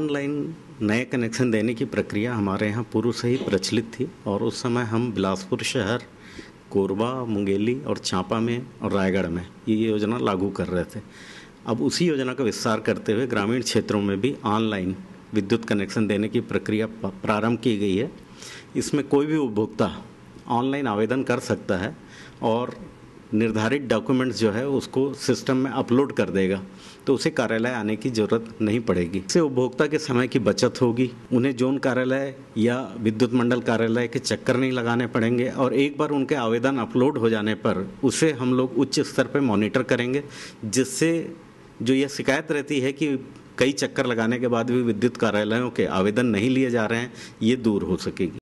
online नए connection देने की प्रक्रिया हमारे यहाँ पूर्व से ही प्रचलित थी और उस समय हम बिलासपुर शहर कोरबा मुंगेली और चांपा में और रायगढ़ में ये योजना लागू कर रहे थे अब उसी योजना का विस्तार करते हुए ग्रामीण क्षेत्रों में भी ऑनलाइन विद्युत कनेक्शन देने की प्रक्रिया प्रारंभ की गई है इसमें कोई भी उपभोक्ता ऑनलाइन आवेदन कर सकता है और निर्धारित डॉक्यूमेंट्स जो है उसको सिस्टम में अपलोड कर देगा तो उसे कार्यालय आने की जरूरत नहीं पड़ेगी इससे उपभोक्ता के समय की बचत होगी उन्हें जोन कार्यालय या विद्युत मंडल कार्यालय के चक्कर नहीं लगाने पड़ेंगे और एक बार उनके आवेदन अपलोड हो जाने पर उसे हम लोग उच्च स्तर पर मॉनिटर करेंगे जिससे जो यह शिकायत रहती है कि कई चक्कर लगाने के बाद भी विद्युत कार्यालयों के आवेदन नहीं लिए जा रहे हैं ये दूर हो सकेगी